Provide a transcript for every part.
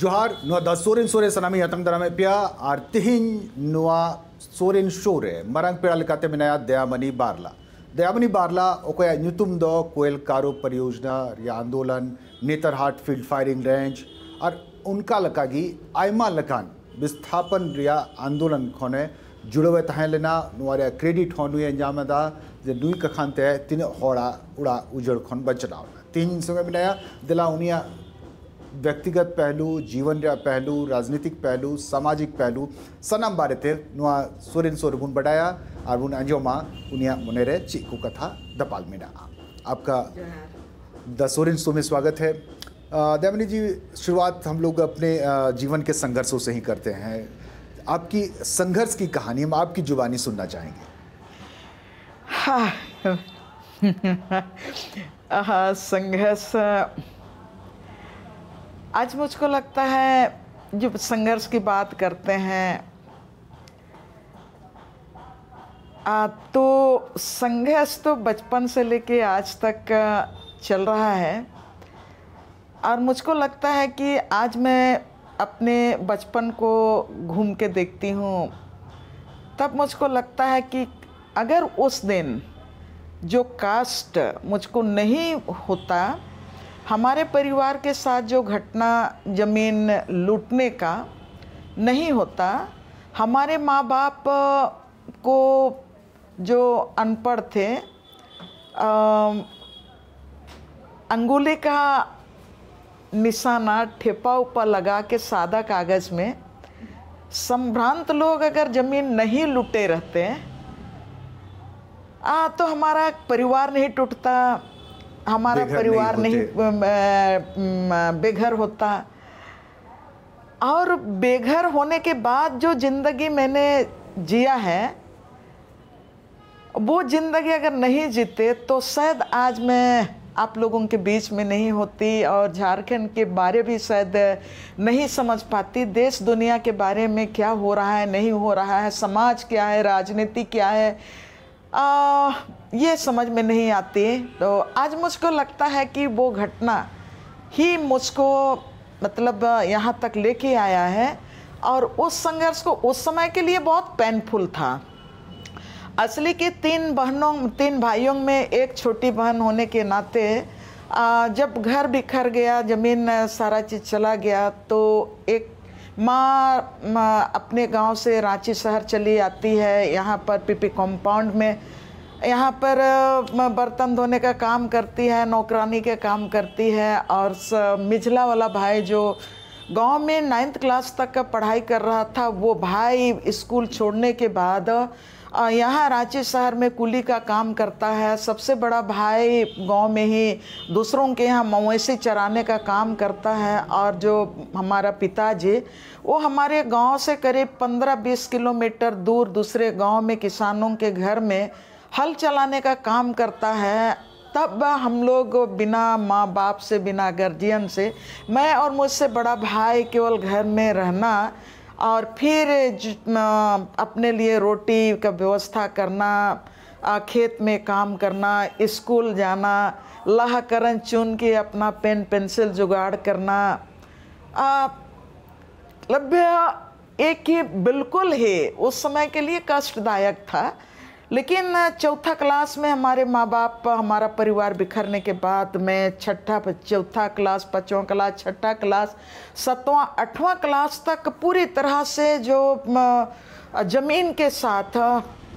ᱡᱚᱦᱟᱨ ᱱᱚᱣᱟ सोरेन ᱥᱳᱨᱮᱱ सनामी ᱥᱟᱱᱟᱢᱤᱧ ᱟᱛᱟᱝ ᱫᱟᱨᱟᱢᱮᱫ ᱯᱮᱭᱟ ᱟᱨ ᱛᱮᱦᱮᱧ ᱱᱚᱣᱟ ᱥᱳᱨᱮᱱ ᱥᱳ ᱨᱮ ᱢᱟᱨᱟᱝ ᱯᱮᱲᱟ ᱞᱮᱠᱟᱛᱮ ᱢᱮᱱᱟᱭᱟ ᱫᱟᱭᱟᱢᱚᱱᱤ ᱵᱟᱨᱞᱟ दयामनी बारला ओकोया नुतुम दो कोयल कारो परियोजना या आंदोलन Netarhat field firing range और उनका लका लकागी आयमा लकान विस्थापन रिया आंदोलन खोने जुड़वे तहें लेना नुआरे क्रेडिट हो नुए अंजाम दा जे नुई कखान ते तीन होड़ा उड़ा उजड़ खोन बचना तीन संगे मिलाया दिला उनिया व्यक्तिगत पहलू जीवन पहलू राजनीतिक पहलू सामाजिक पहलू सनम बारे ते नुआ सुरिन सोरबुन बडाया आरबुन अंजोमा उनिया मुनेरे चीकु कथा दपाल मेडा आपका द सोरिन सो में स्वागत है दयामनी जी शुरुआत हम लोग अपने जीवन के संघर्षों से ही करते हैं आपकी संघर्ष की कहानी हम आपकी जुबानी सुनना चाहेंगे हाँ, हाँ संघर्ष आज मुझको लगता है जो संघर्ष की बात करते हैं आ, तो संघर्ष तो बचपन से लेके आज तक चल रहा है और मुझको लगता है कि आज मैं अपने बचपन को घूम के देखती हूँ तब मुझको लगता है कि अगर उस दिन जो कास्ट मुझको नहीं होता हमारे परिवार के साथ जो घटना ज़मीन लूटने का नहीं होता हमारे माँ बाप को जो अनपढ़ थे अंगुली का निशाना ठेपा उपा लगा के सादा कागज़ में संभ्रांत लोग अगर ज़मीन नहीं लूटे रहते आ, तो हमारा परिवार नहीं टूटता हमारा परिवार नहीं, नहीं बेघर होता और बेघर होने के बाद जो जिंदगी मैंने जिया है वो जिंदगी अगर नहीं जीते तो शायद आज मैं आप लोगों के बीच में नहीं होती और झारखंड के बारे भी शायद नहीं समझ पाती देश दुनिया के बारे में क्या हो रहा है नहीं हो रहा है समाज क्या है राजनीति क्या है आ, ये समझ में नहीं आती तो आज मुझको लगता है कि वो घटना ही मुझको मतलब यहाँ तक लेके आया है और उस संघर्ष को उस समय के लिए बहुत पेनफुल था असली की तीन बहनों तीन भाइयों में एक छोटी बहन होने के नाते जब घर बिखर गया ज़मीन सारा चीज़ चला गया तो एक माँ मा, अपने गांव से रांची शहर चली आती है यहाँ पर पीपी कंपाउंड में यहाँ पर बर्तन धोने का काम करती है नौकरानी के काम करती है और मिझला वाला भाई जो गांव में नाइन्थ क्लास तक का पढ़ाई कर रहा था वो भाई स्कूल छोड़ने के बाद यहाँ रांची शहर में कुली का काम करता है सबसे बड़ा भाई गांव में ही दूसरों के यहाँ मवेशी चराने का काम करता है और जो हमारा पिताजी वो हमारे गांव से करीब 15-20 किलोमीटर दूर दूसरे गांव में किसानों के घर में हल चलाने का काम करता है तब हम लोग बिना माँ बाप से बिना गार्जियन से मैं और मुझसे बड़ा भाई केवल घर में रहना और फिर अपने लिए रोटी का व्यवस्था करना खेत में काम करना स्कूल जाना लाहकरण चुन के अपना पेन पेंसिल जुगाड़ करना लभ्य एक ही बिल्कुल ही उस समय के लिए कष्टदायक था लेकिन चौथा क्लास में हमारे माँ बाप हमारा परिवार बिखरने के बाद मैं छठा चौथा क्लास पाँचवा क्लास छठा क्लास सातवां आठवां क्लास तक पूरी तरह से जो ज़मीन के साथ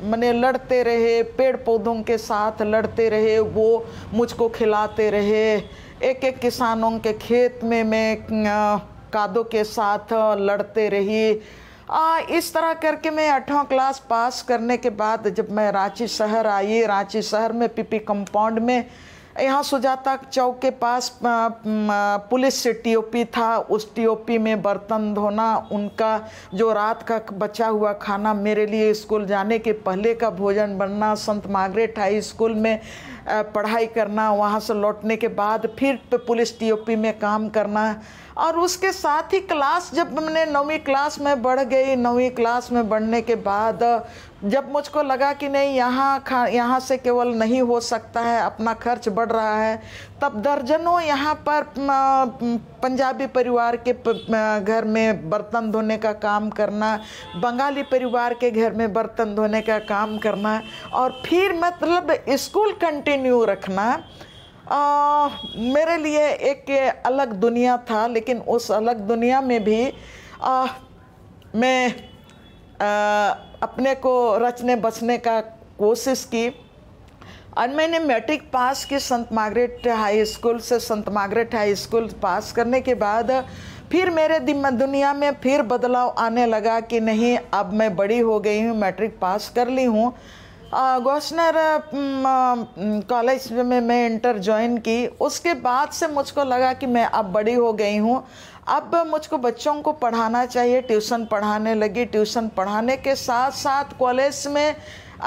मैंने लड़ते रहे पेड़ पौधों के साथ लड़ते रहे वो मुझको खिलाते रहे एक एक किसानों के खेत में मैं कादों के साथ लड़ते रही आ, इस तरह करके मैं अठवा क्लास पास करने के बाद जब मैं रांची शहर आई रांची शहर में पीपी कंपाउंड में यहाँ सुजाता चौक के पास पुलिस से टीओपी था उस टीओपी में बर्तन धोना उनका जो रात का बचा हुआ खाना मेरे लिए स्कूल जाने के पहले का भोजन बनना संत मार्गरेट हाई स्कूल में पढ़ाई करना वहाँ से लौटने के बाद फिर पुलिस टीओपी में काम करना और उसके साथ ही क्लास जब मैंने नौवीं क्लास में बढ़ गई नौवीं क्लास में बढ़ने के बाद जब मुझको लगा कि नहीं यहाँ खा यहाँ से केवल नहीं हो सकता है अपना खर्च बढ़ रहा है तब दर्जनों यहाँ पर पंजाबी परिवार के घर में बर्तन धोने का काम करना बंगाली परिवार के घर में बर्तन धोने का काम करना और फिर मतलब स्कूल कंटिन्यू रखना आ, मेरे लिए एक अलग दुनिया था लेकिन उस अलग दुनिया में भी आ, मैं आ, अपने को रचने बचने का कोशिश की और मैंने मैट्रिक पास की संत मार्गरेट हाई स्कूल से संत मार्गरेट हाई स्कूल पास करने के बाद फिर मेरे दुनिया में फिर बदलाव आने लगा कि नहीं अब मैं बड़ी हो गई हूँ मैट्रिक पास कर ली हूँ गोशनर कॉलेज में मैं इंटर ज्वाइन की उसके बाद से मुझको लगा कि मैं अब बड़ी हो गई हूँ अब मुझको बच्चों को पढ़ाना चाहिए ट्यूशन पढ़ाने लगी ट्यूशन पढ़ाने के साथ साथ कॉलेज में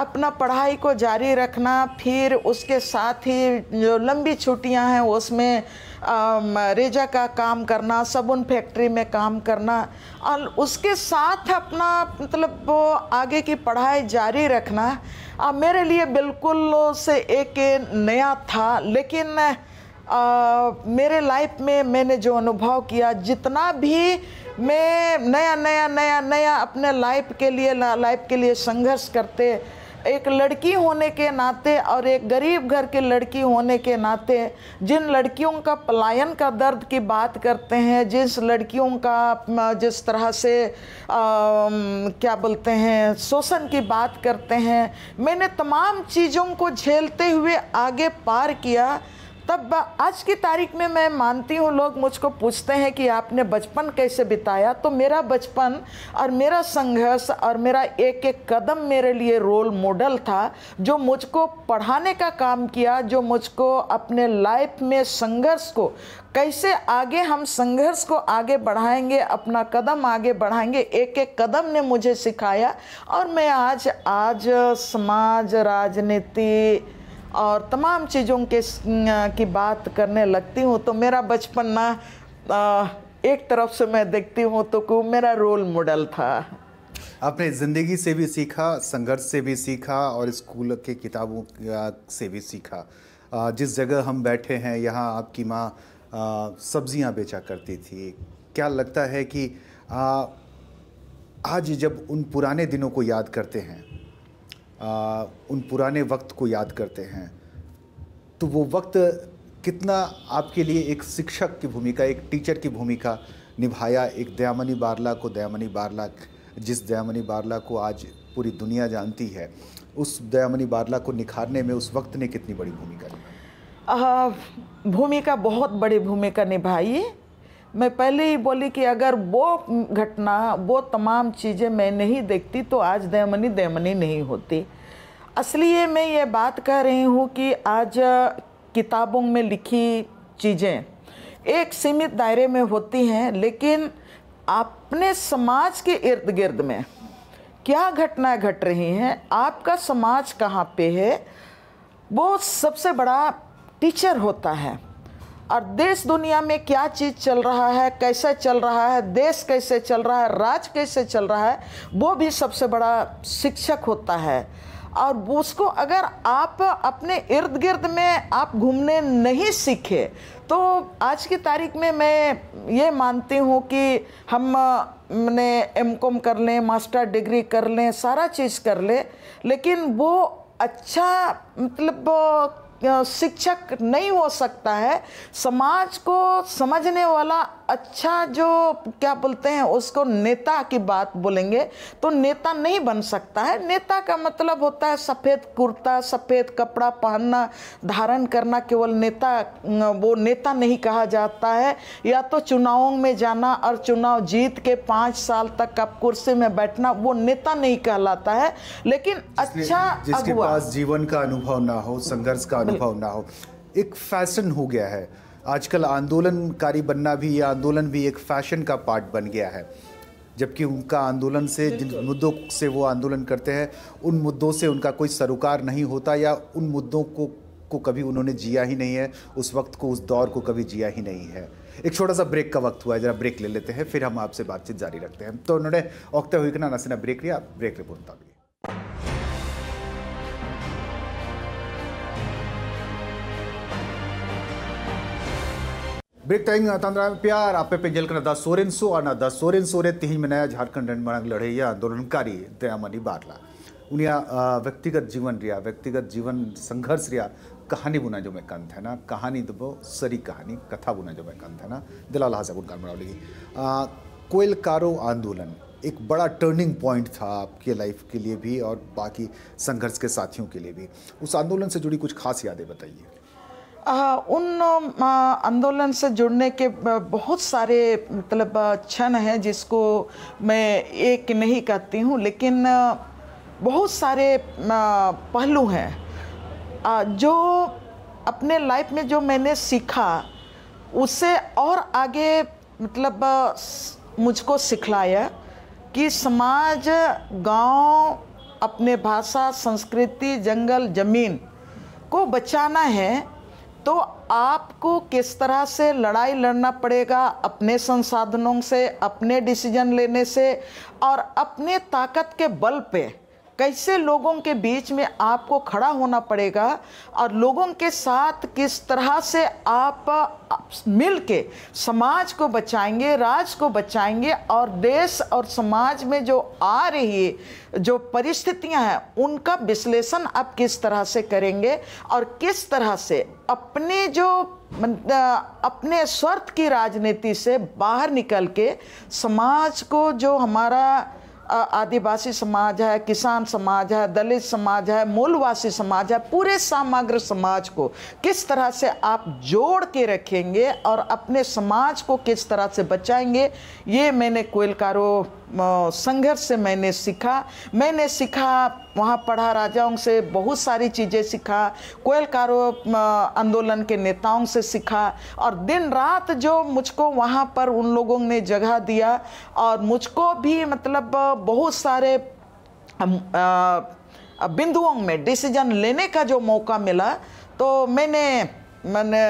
अपना पढ़ाई को जारी रखना फिर उसके साथ ही जो लंबी छुट्टियां हैं उसमें रेजा का काम करना सबुन फैक्ट्री में काम करना और उसके साथ अपना मतलब वो आगे की पढ़ाई जारी रखना आ, मेरे लिए बिल्कुल से एक नया था लेकिन आ, मेरे लाइफ में मैंने जो अनुभव किया जितना भी मैं नया नया नया नया अपने लाइफ के लिए लाइफ के लिए संघर्ष करते एक लड़की होने के नाते और एक गरीब घर की लड़की होने के नाते जिन लड़कियों का पलायन का दर्द की बात करते हैं जिस लड़कियों का जिस तरह से आ, क्या बोलते हैं शोषण की बात करते हैं मैंने तमाम चीज़ों को झेलते हुए आगे पार किया तब आज की तारीख में मैं मानती हूँ लोग मुझको पूछते हैं कि आपने बचपन कैसे बिताया तो मेरा बचपन और मेरा संघर्ष और मेरा एक एक कदम मेरे लिए रोल मॉडल था जो मुझको पढ़ाने का काम किया जो मुझको अपने लाइफ में संघर्ष को कैसे आगे हम संघर्ष को आगे बढ़ाएंगे अपना कदम आगे बढ़ाएंगे एक एक कदम ने मुझे सिखाया और मैं आज आज समाज राजनीति और तमाम चीज़ों के की बात करने लगती हूँ तो मेरा बचपन ना एक तरफ से मैं देखती हूँ तो क्यों मेरा रोल मॉडल था आपने ज़िंदगी से भी सीखा संघर्ष से भी सीखा और स्कूल के किताबों से भी सीखा जिस जगह हम बैठे हैं यहाँ आपकी माँ सब्जियाँ बेचा करती थी क्या लगता है कि आ, आज जब उन पुराने दिनों को याद करते हैं आ, उन पुराने वक्त को याद करते हैं तो वो वक्त कितना आपके लिए एक शिक्षक की भूमिका एक टीचर की भूमिका निभाया एक दयामनी बारला को दयामनी बारला जिस दयामनी बारला को आज पूरी दुनिया जानती है उस दयामनी बारला को निखारने में उस वक्त ने कितनी बड़ी भूमिका निभाई भूमिका बहुत बड़ी भूमिका निभाई मैं पहले ही बोली कि अगर वो घटना वो तमाम चीज़ें मैं नहीं देखती तो आज दयमनी दयमनी नहीं होती असलिए मैं ये बात कह रही हूँ कि आज किताबों में लिखी चीज़ें एक सीमित दायरे में होती हैं लेकिन अपने समाज के इर्द गिर्द में क्या घटनाएं घट रही हैं आपका समाज कहाँ पे है वो सबसे बड़ा टीचर होता है और देश दुनिया में क्या चीज़ चल रहा है कैसे चल रहा है देश कैसे चल रहा है राज कैसे चल रहा है वो भी सबसे बड़ा शिक्षक होता है और उसको अगर आप अपने इर्द गिर्द में आप घूमने नहीं सीखे तो आज की तारीख में मैं ये मानती हूँ कि हम ने एम कॉम कर लें मास्टर डिग्री कर लें सारा चीज़ कर लें लेकिन वो अच्छा मतलब शिक्षक नहीं हो सकता है समाज को समझने वाला अच्छा जो क्या बोलते हैं उसको नेता की बात बोलेंगे तो नेता नहीं बन सकता है नेता का मतलब होता है सफ़ेद कुर्ता सफ़ेद कपड़ा पहनना धारण करना केवल नेता वो नेता नहीं कहा जाता है या तो चुनावों में जाना और चुनाव जीत के पाँच साल तक आप कुर्सी में बैठना वो नेता नहीं कहलाता है लेकिन अच्छा जिसके पास जीवन का अनुभव ना हो संघर्ष का अनुभव ना हो एक फैशन हो गया है आजकल आंदोलनकारी बनना भी या आंदोलन भी एक फैशन का पार्ट बन गया है जबकि उनका आंदोलन से जिन मुद्दों से वो आंदोलन करते हैं उन मुद्दों से उनका कोई सरोकार नहीं होता या उन मुद्दों को को कभी उन्होंने जिया ही नहीं है उस वक्त को उस दौर को कभी जिया ही नहीं है एक छोटा सा ब्रेक का वक्त हुआ है जरा ब्रेक ले लेते हैं फिर हम आपसे बातचीत जारी रखते हैं तो उन्होंने ओक्ता हुई ना नसीना ब्रेक लिया ब्रेक रिपोर्ट भी ब्रेक टाइम तंद्रा प्यार आप पे गेल करना दस सोरेन सो आना दस सोरेन सोरे में नया झारखंड रन मरंग लड़ैया आंदोलनकारी दयामणि बारला उनिया व्यक्तिगत जीवन रिया व्यक्तिगत जीवन संघर्ष रिया कहानी बुना जो मैं कन थे ना कहानी दबो तो सरी कहानी कथा बुना जो मैं कन थे ना दिला लहा साबुन कान मरावली कोयल कारो आंदोलन एक बड़ा टर्निंग पॉइंट था आपके लाइफ के लिए भी और बाकी संघर्ष के साथियों के लिए भी उस आंदोलन से जुड़ी कुछ खास यादें बताइए उन आंदोलन से जुड़ने के बहुत सारे मतलब क्षण हैं जिसको मैं एक नहीं कहती हूँ लेकिन बहुत सारे पहलू हैं जो अपने लाइफ में जो मैंने सीखा उसे और आगे मतलब मुझको सिखलाया कि समाज गांव अपने भाषा संस्कृति जंगल ज़मीन को बचाना है तो आपको किस तरह से लड़ाई लड़ना पड़ेगा अपने संसाधनों से अपने डिसीजन लेने से और अपने ताकत के बल पे कैसे लोगों के बीच में आपको खड़ा होना पड़ेगा और लोगों के साथ किस तरह से आप मिल के समाज को बचाएंगे राज्य को बचाएंगे और देश और समाज में जो आ रही जो परिस्थितियां हैं उनका विश्लेषण आप किस तरह से करेंगे और किस तरह से अपने जो अपने स्वार्थ की राजनीति से बाहर निकल के समाज को जो हमारा आदिवासी समाज है किसान समाज है दलित समाज है मूलवासी समाज है पूरे समग्र समाज को किस तरह से आप जोड़ के रखेंगे और अपने समाज को किस तरह से बचाएंगे ये मैंने कोयलकारों संघर्ष से मैंने सीखा मैंने सीखा वहाँ पढ़ा राजाओं से बहुत सारी चीज़ें सीखा कोयलकारो आंदोलन के नेताओं से सीखा और दिन रात जो मुझको वहाँ पर उन लोगों ने जगह दिया और मुझको भी मतलब बहुत सारे बिंदुओं में डिसीजन लेने का जो मौका मिला तो मैंने मैंने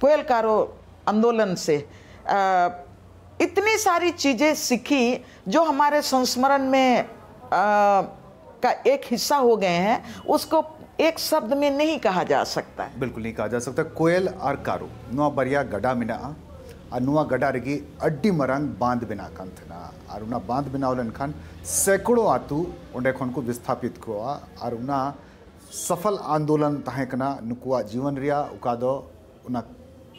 कोयलकारों आंदोलन से आ, इतनी सारी चीज़ें सीखी जो हमारे संस्मरण में आ, का एक हिस्सा हो गए हैं उसको एक शब्द में नहीं कहा जा सकता है बिल्कुल नहीं कहा जा सकता कोयल और कारो नुआ बरिया गडा मिना नुआ गडा रेगी अड्डी मरंग बांध बिना कान थना और उना बांध बिना उलन खान सैकड़ों आतु उन्हें खन को विस्थापित को और उना सफल आंदोलन तहकना नुकुआ जीवन रिया उकादो उना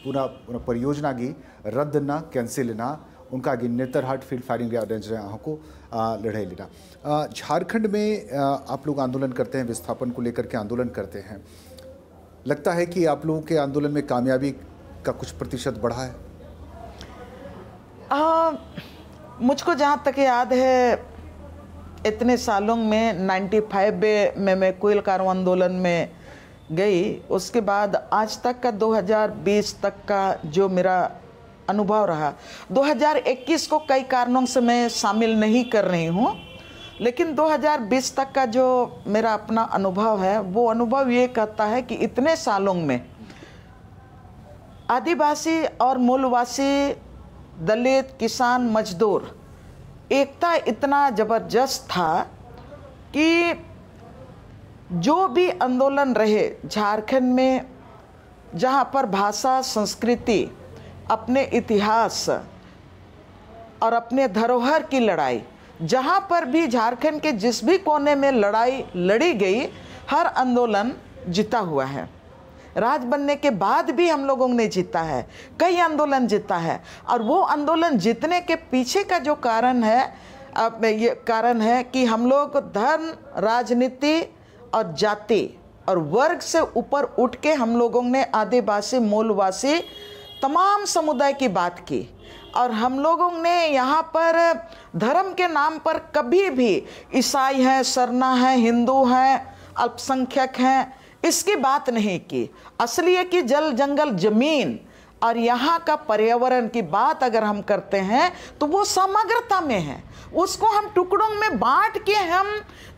पूरा परियोजना की रद्द ना कैंसिल ना उनका आगे नेतरहाट फील्ड फायरिंग रेंज रहा को लड़ाई लेना झारखंड में आप लोग आंदोलन करते हैं विस्थापन को लेकर के आंदोलन करते हैं लगता है कि आप लोगों के आंदोलन में कामयाबी का कुछ प्रतिशत बढ़ा है आ, मुझको जहाँ तक याद है इतने सालों में 95 में मैं कोयल कारो आंदोलन में गई उसके बाद आज तक का 2020 तक का जो मेरा अनुभव रहा 2021 को कई कारणों से मैं शामिल नहीं कर रही हूँ लेकिन 2020 तक का जो मेरा अपना अनुभव है वो अनुभव ये कहता है कि इतने सालों में आदिवासी और मूलवासी दलित किसान मजदूर एकता इतना ज़बरदस्त था कि जो भी आंदोलन रहे झारखंड में जहाँ पर भाषा संस्कृति अपने इतिहास और अपने धरोहर की लड़ाई जहाँ पर भी झारखंड के जिस भी कोने में लड़ाई लड़ी गई हर आंदोलन जीता हुआ है राज बनने के बाद भी हम लोगों ने जीता है कई आंदोलन जीता है और वो आंदोलन जीतने के पीछे का जो कारण है अब ये कारण है कि हम लोग धर्म राजनीति और जाति और वर्ग से ऊपर उठ के हम लोगों ने आदिवासी मूलवासी तमाम समुदाय की बात की और हम लोगों ने यहाँ पर धर्म के नाम पर कभी भी ईसाई है सरना है हिंदू हैं अल्पसंख्यक हैं इसकी बात नहीं की असली है कि जल जंगल जमीन और यहाँ का पर्यावरण की बात अगर हम करते हैं तो वो समग्रता में है उसको हम टुकड़ों में बांट के हम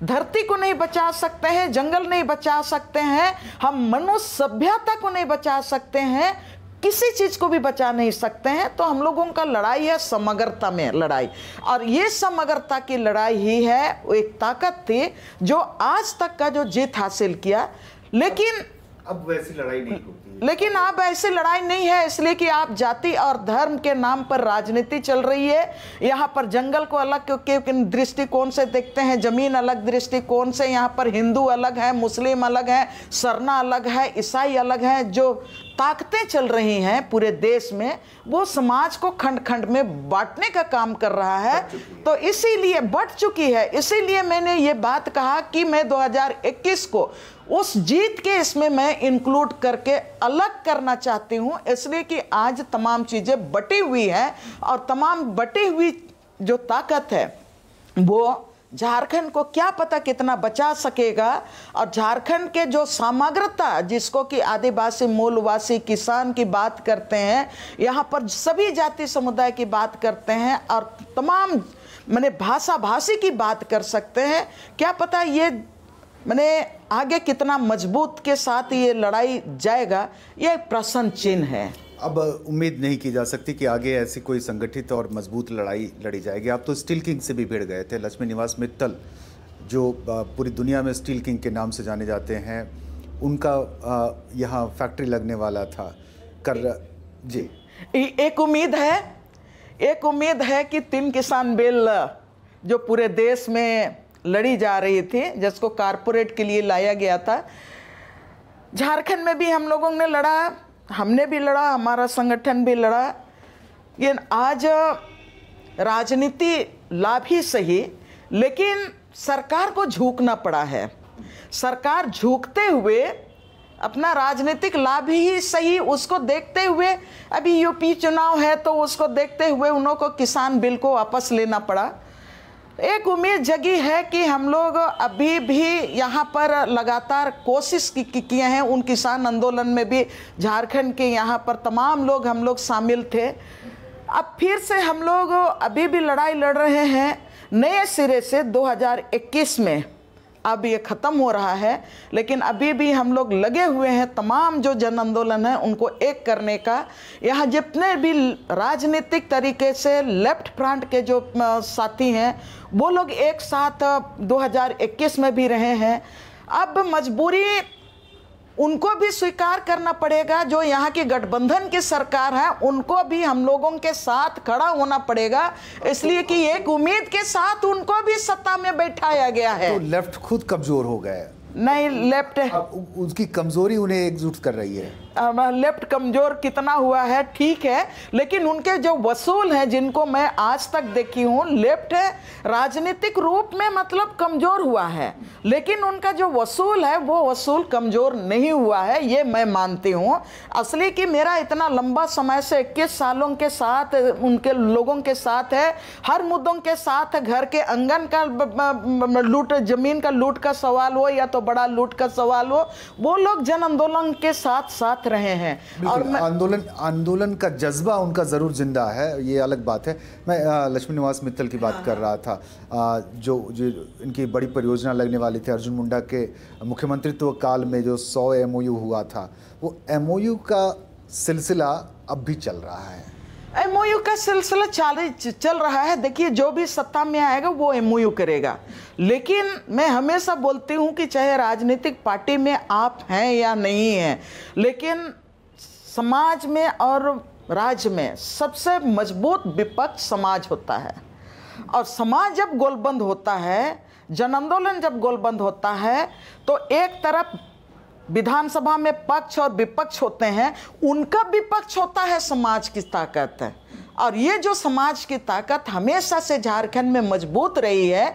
धरती को नहीं बचा सकते हैं जंगल नहीं बचा सकते हैं हम मनुष्य सभ्यता को नहीं बचा सकते हैं किसी चीज को भी बचा नहीं सकते हैं तो हम लोगों का लड़ाई है समग्रता में लड़ाई और ये समग्रता की लड़ाई ही है एक ताकत थी जो आज तक का जो जीत हासिल किया लेकिन अब वैसी लड़ाई नहीं होती लेकिन अब ऐसी लड़ाई नहीं है इसलिए कि आप जाति और धर्म के नाम पर राजनीति चल रही है यहाँ पर जंगल को अलग क्योंकि के दृष्टिकोण से देखते हैं जमीन अलग दृष्टिकोण से यहाँ पर हिंदू अलग है मुस्लिम अलग है सरना अलग है ईसाई अलग है जो ताकतें चल रही हैं पूरे देश में वो समाज को खंड खंड में बांटने का काम कर रहा है तो इसीलिए बढ़ चुकी है इसीलिए मैंने ये बात कहा कि मैं 2021 को उस जीत के इसमें मैं इंक्लूड करके अलग करना चाहती हूँ इसलिए कि आज तमाम चीज़ें बटी हुई हैं और तमाम बटी हुई जो ताकत है वो झारखंड को क्या पता कितना बचा सकेगा और झारखंड के जो समग्रता जिसको कि आदिवासी मूलवासी किसान की बात करते हैं यहाँ पर सभी जाति समुदाय की बात करते हैं और तमाम मैंने भाषा भाषी की बात कर सकते हैं क्या पता ये मैंने आगे कितना मजबूत के साथ ये लड़ाई जाएगा ये प्रश्न चिन्ह है अब उम्मीद नहीं की जा सकती कि आगे ऐसी कोई संगठित और मजबूत लड़ाई लड़ी जाएगी आप तो स्टील किंग से भी भिड़ गए थे लक्ष्मी निवास मित्तल जो पूरी दुनिया में स्टील किंग के नाम से जाने जाते हैं उनका यहाँ फैक्ट्री लगने वाला था कर जी एक उम्मीद है एक उम्मीद है कि तीन किसान बिल जो पूरे देश में लड़ी जा रही थी जिसको कारपोरेट के लिए लाया गया था झारखंड में भी हम लोगों ने लड़ा हमने भी लड़ा हमारा संगठन भी लड़ा लेकिन आज राजनीति लाभ ही सही लेकिन सरकार को झुकना पड़ा है सरकार झुकते हुए अपना राजनीतिक लाभ ही सही उसको देखते हुए अभी यूपी चुनाव है तो उसको देखते हुए उन्हों को किसान बिल को वापस लेना पड़ा एक उम्मीद जगी है कि हम लोग अभी भी यहाँ पर लगातार कोशिश की, की किए हैं उन किसान आंदोलन में भी झारखंड के यहाँ पर तमाम लोग हम लोग शामिल थे अब फिर से हम लोग अभी भी लड़ाई लड़ रहे हैं नए सिरे से 2021 में अब ये ख़त्म हो रहा है लेकिन अभी भी हम लोग लगे हुए हैं तमाम जो जन आंदोलन है उनको एक करने का यहाँ जितने भी राजनीतिक तरीके से लेफ्ट फ्रंट के जो साथी हैं वो लोग एक साथ 2021 में भी रहे हैं अब मजबूरी उनको भी स्वीकार करना पड़ेगा जो यहाँ की गठबंधन की सरकार है उनको भी हम लोगों के साथ खड़ा होना पड़ेगा इसलिए कि एक उम्मीद के साथ उनको भी सत्ता में बैठाया गया है तो लेफ्ट खुद कमजोर हो गए नहीं लेफ्ट उनकी कमजोरी उन्हें एकजुट कर रही है लेफ्ट कमज़ोर कितना हुआ है ठीक है लेकिन उनके जो वसूल हैं जिनको मैं आज तक देखी हूँ लेफ्ट है राजनीतिक रूप में मतलब कमज़ोर हुआ है लेकिन उनका जो वसूल है वो वसूल कमज़ोर नहीं हुआ है ये मैं मानती हूँ असली कि मेरा इतना लंबा समय से इक्कीस सालों के साथ उनके लोगों के साथ है हर मुद्दों के साथ घर के आंगन का लूट जमीन का लूट का सवाल हो या तो बड़ा लूट का सवाल हो वो लोग जन आंदोलन के साथ साथ रहे हैं और मैं... आंदोलन आंदोलन का जज्बा उनका ज़रूर जिंदा है ये अलग बात है मैं लक्ष्मी निवास मित्तल की बात हाँ। कर रहा था आ, जो जो इनकी बड़ी परियोजना लगने वाली थी अर्जुन मुंडा के मुख्यमंत्रित्व काल में जो सौ एम हुआ था वो एम का सिलसिला अब भी चल रहा है एमओयू का सिलसिला चल चल रहा है देखिए जो भी सत्ता में आएगा वो एमओयू करेगा लेकिन मैं हमेशा बोलती हूँ कि चाहे राजनीतिक पार्टी में आप हैं या नहीं हैं लेकिन समाज में और राज्य में सबसे मजबूत विपक्ष समाज होता है और समाज जब गोलबंद होता है जन आंदोलन जब गोलबंद होता है तो एक तरफ विधानसभा में पक्ष और विपक्ष होते हैं उनका विपक्ष होता है समाज की ताकत है और ये जो समाज की ताकत हमेशा से झारखंड में मजबूत रही है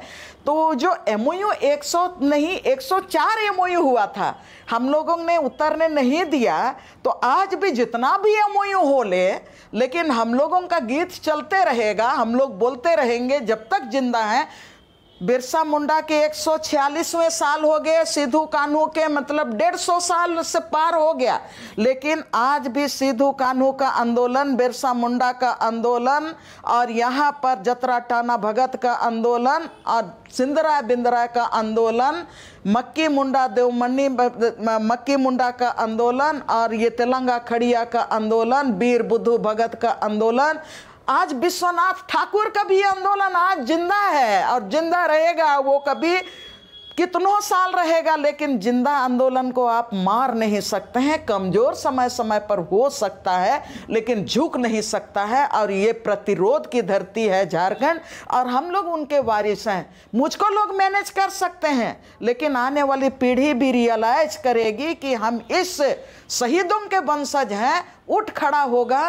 तो जो एम ओ 100 नहीं 104 एम हुआ था हम लोगों ने उतरने नहीं दिया तो आज भी जितना भी एम हो ले लेकिन हम लोगों का गीत चलते रहेगा हम लोग बोलते रहेंगे जब तक जिंदा हैं बिरसा मुंडा के 146वें साल हो गए सिद्धू कानू के मतलब 150 साल से पार हो गया लेकिन आज भी सिद्धू कानू का आंदोलन बिरसा मुंडा का आंदोलन और यहाँ पर जतरा टाना भगत का आंदोलन और सिंदराय बिंदरा का आंदोलन मक्की मुंडा देवमणि मक्की मुंडा का आंदोलन और ये तेलंगा खड़िया का आंदोलन वीर बुद्धू भगत का आंदोलन आज विश्वनाथ ठाकुर का भी आंदोलन आज जिंदा है और जिंदा रहेगा वो कभी कितनों साल रहेगा लेकिन जिंदा आंदोलन को आप मार नहीं सकते हैं कमजोर समय समय पर हो सकता है लेकिन झुक नहीं सकता है और ये प्रतिरोध की धरती है झारखंड और हम लोग उनके वारिस हैं मुझको लोग मैनेज कर सकते हैं लेकिन आने वाली पीढ़ी भी रियलाइज करेगी कि हम इस शहीदों के वंशज हैं उठ खड़ा होगा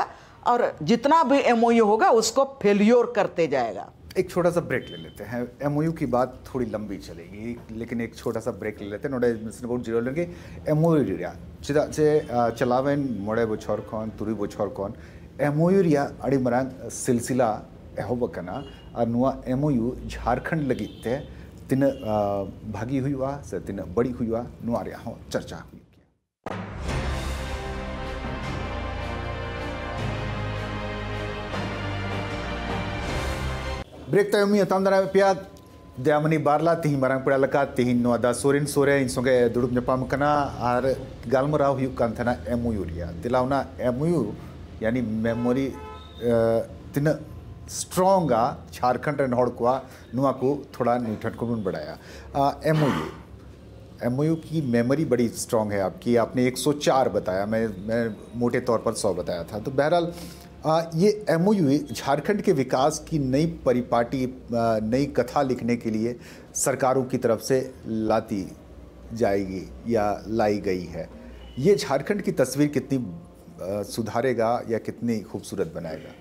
और जितना भी एम होगा उसको फेल्योर करते जाएगा एक छोटा सा ब्रेक ले लेते हैं एम की बात थोड़ी लंबी चलेगी लेकिन एक छोटा सा ब्रेक ले लेते हैं नोडे मिस्टर बोर्ड जीरो लेंगे एम ओ रिया चिदा चे चलावेन मोड़े बछोर कौन तुरी बछोर कौन एम ओ रिया अड़ी मरांग सिलसिला एहब और नुआ एम झारखंड लगी ते तीन भागी हुआ से तीन बड़ी हुआ नुआ रिया हाँ, चर्चा हुई ब्रेक तयमी तंदर पिया दयामनी बारला तीन मारंग पड़ा लगा तीन नो अदा सोरे इन संगे दुड़ब जपाम कना आर गालमरा हुई कांथना एमयू रिया तिलावना एमयू यानी मेमोरी तना स्ट्रॉन्ग आ झारखंड रन हॉड कुआ को थोड़ा नीठट को बढ़ाया एमओयू एमओयू की मेमोरी बड़ी स्ट्रांग है आपकी आपने चार बताया मैं मैं मोटे तौर पर सौ बताया था तो बहरहाल ये एम झारखंड के विकास की नई परिपाटी नई कथा लिखने के लिए सरकारों की तरफ से लाती जाएगी या लाई गई है ये झारखंड की तस्वीर कितनी सुधारेगा या कितनी खूबसूरत बनाएगा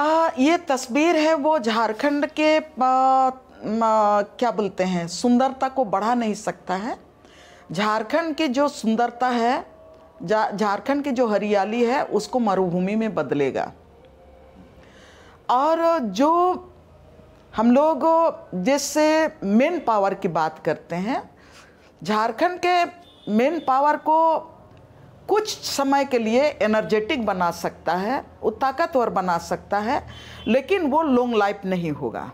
आ, ये तस्वीर है वो झारखंड के आ, आ, क्या बोलते हैं सुंदरता को बढ़ा नहीं सकता है झारखंड की जो सुंदरता है झारखंड की जो हरियाली है उसको मरुभूमि में बदलेगा और जो हम लोग जैसे मेन पावर की बात करते हैं झारखंड के मेन पावर को कुछ समय के लिए एनर्जेटिक बना सकता है वो ताकतवर बना सकता है लेकिन वो लॉन्ग लाइफ नहीं होगा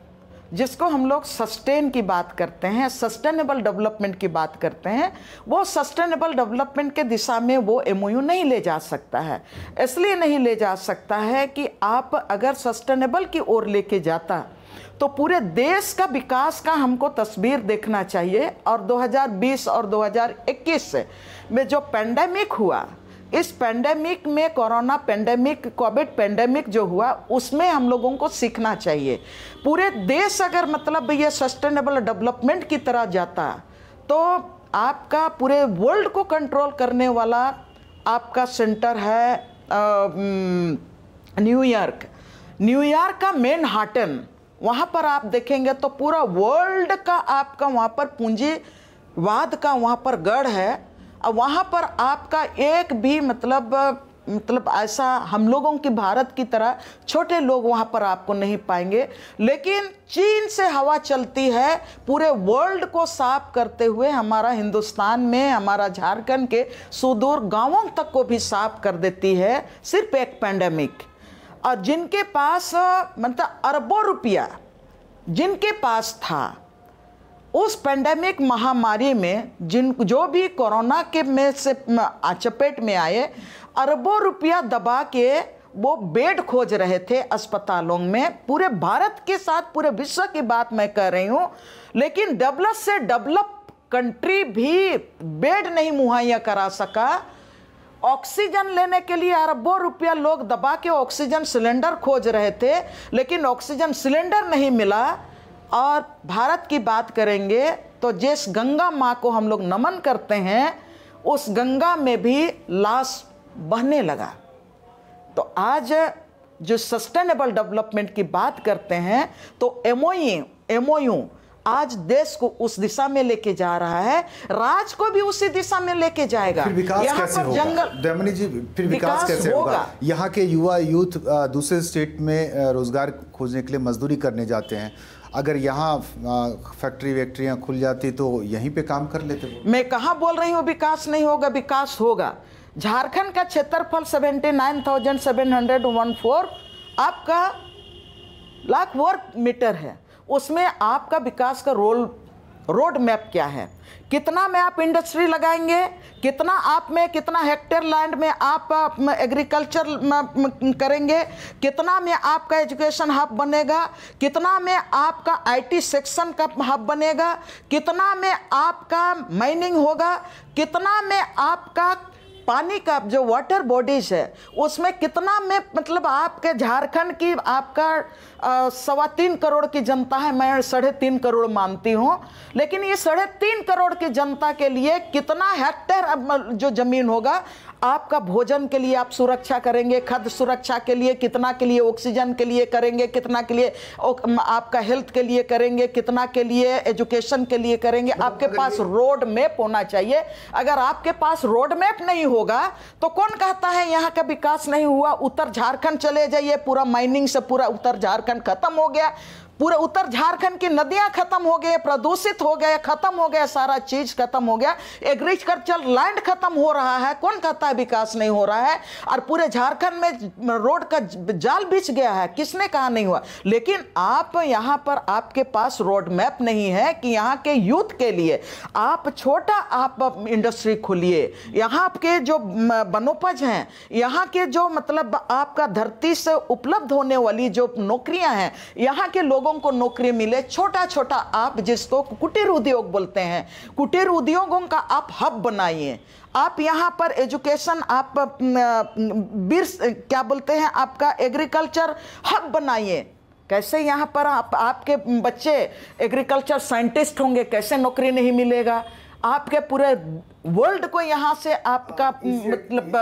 जिसको हम लोग सस्टेन की बात करते हैं सस्टेनेबल डेवलपमेंट की बात करते हैं वो सस्टेनेबल डेवलपमेंट के दिशा में वो एम नहीं ले जा सकता है इसलिए नहीं ले जा सकता है कि आप अगर सस्टेनेबल की ओर लेके जाता तो पूरे देश का विकास का हमको तस्वीर देखना चाहिए और 2020 और 2021 में जो पेंडेमिक हुआ इस पेंडेमिक में कोरोना पेंडेमिक कोविड पेंडेमिक जो हुआ उसमें हम लोगों को सीखना चाहिए पूरे देश अगर मतलब ये सस्टेनेबल डेवलपमेंट की तरह जाता तो आपका पूरे वर्ल्ड को कंट्रोल करने वाला आपका सेंटर है न्यूयॉर्क न्यूयॉर्क का मेन हाटन वहाँ पर आप देखेंगे तो पूरा वर्ल्ड का आपका वहाँ पर पूंजीवाद का वहाँ पर गढ़ है वहाँ पर आपका एक भी मतलब मतलब ऐसा हम लोगों की भारत की तरह छोटे लोग वहाँ पर आपको नहीं पाएंगे लेकिन चीन से हवा चलती है पूरे वर्ल्ड को साफ करते हुए हमारा हिंदुस्तान में हमारा झारखंड के सुदूर गांवों तक को भी साफ कर देती है सिर्फ एक पैंडमिक और जिनके पास मतलब अरबों रुपया जिनके पास था उस पेंडेमिक महामारी में जिन जो भी कोरोना के में से चपेट में आए अरबों रुपया दबा के वो बेड खोज रहे थे अस्पतालों में पूरे भारत के साथ पूरे विश्व की बात मैं कर रही हूँ लेकिन डेवलप से डेवलप कंट्री भी बेड नहीं मुहैया करा सका ऑक्सीजन लेने के लिए अरबों रुपया लोग दबा के ऑक्सीजन सिलेंडर खोज रहे थे लेकिन ऑक्सीजन सिलेंडर नहीं मिला और भारत की बात करेंगे तो जिस गंगा माँ को हम लोग नमन करते हैं उस गंगा में भी लाश बहने लगा तो आज जो सस्टेनेबल डेवलपमेंट की बात करते हैं तो एमओयू एमओयू e, आज देश को उस दिशा में लेके जा रहा है राज को भी उसी दिशा में लेके जाएगा फिर विकास कैसे पर जंगल दमनी जी फिर विकास, विकास कैसे होगा, होगा? यहाँ के युवा यूथ दूसरे स्टेट में रोजगार खोजने के लिए मजदूरी करने जाते हैं अगर यहाँ फैक्ट्री वैक्ट्रियाँ खुल जाती तो यहीं पे काम कर लेते मैं कहाँ बोल रही हूँ विकास नहीं होगा विकास होगा झारखंड का क्षेत्रफल seventy nine thousand seven hundred one four आपका लाख वर्ग मीटर है उसमें आपका विकास का रोल रोड मैप क्या है कितना में आप इंडस्ट्री लगाएंगे कितना आप में कितना हेक्टेयर लैंड में आप, एग्रीकल्चर करेंगे कितना में आपका एजुकेशन हब बनेगा कितना में आपका आईटी सेक्शन का हब बनेगा कितना में आपका माइनिंग होगा कितना में आपका पानी का जो वाटर बॉडीज है उसमें कितना में मतलब आपके झारखंड की आपका सवा तीन करोड़ की जनता है मैं साढ़े तीन करोड़ मानती हूँ लेकिन ये साढ़े तीन करोड़ की जनता के लिए कितना हेक्टेयर जो जमीन होगा आपका भोजन के लिए आप सुरक्षा करेंगे खद सुरक्षा के लिए कितना के लिए ऑक्सीजन के लिए करेंगे कितना के लिए आपका हेल्थ के लिए करेंगे कितना के लिए एजुकेशन के लिए करेंगे तो आपके पास रोड मैप होना चाहिए अगर आपके पास रोड मैप नहीं होगा तो कौन कहता है यहाँ का विकास नहीं हुआ उत्तर झारखंड चले जाइए पूरा माइनिंग से पूरा उत्तर झारखंड खत्म हो गया पूरे उत्तर झारखंड की नदियां खत्म हो गई प्रदूषित हो गए खत्म हो गया सारा चीज खत्म हो गया एग्रीकल्चर लैंड खत्म हो रहा है कौन कहता है विकास नहीं हो रहा है और पूरे झारखंड में रोड का जाल बिछ गया है किसने कहा नहीं हुआ लेकिन आप यहाँ पर आपके पास रोड मैप नहीं है कि यहाँ के यूथ के लिए आप छोटा आप इंडस्ट्री खोलिए यहाँ आपके जो बनोपज हैं यहाँ के जो मतलब आपका धरती से उपलब्ध होने वाली जो नौकरियां हैं यहाँ के लोगों लोगों को नौकरी मिले छोटा छोटा आप जिसको कुटीर उद्योग बोलते हैं कुटीर उद्योगों का आप हब बनाइए आप यहाँ पर एजुकेशन आप बीर्स क्या बोलते हैं आपका एग्रीकल्चर हब बनाइए कैसे यहाँ पर आप आपके बच्चे एग्रीकल्चर साइंटिस्ट होंगे कैसे नौकरी नहीं मिलेगा आपके पूरे वर्ल्ड को यहाँ से आपका मतलब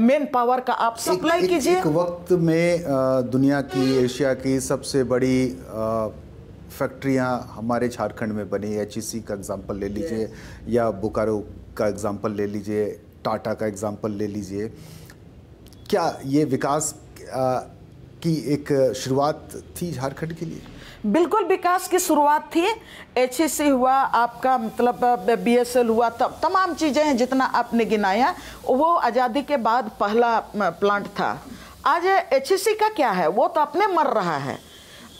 मेन पावर का आप सप्लाई कीजिए एक वक्त में दुनिया की एशिया की सबसे बड़ी फैक्ट्रियाँ हमारे झारखंड में बनी एच ई सी का एग्ज़ाम्पल ले लीजिए या बोकारो का एग्ज़ाम्पल ले लीजिए टाटा का एग्ज़ाम्पल ले लीजिए क्या ये विकास की एक शुरुआत थी झारखंड के लिए बिल्कुल विकास की शुरुआत थी एच हुआ आपका मतलब बी हुआ तब तमाम चीज़ें हैं जितना आपने गिनाया वो आज़ादी के बाद पहला प्लांट था आज एच का क्या है वो तो अपने मर रहा है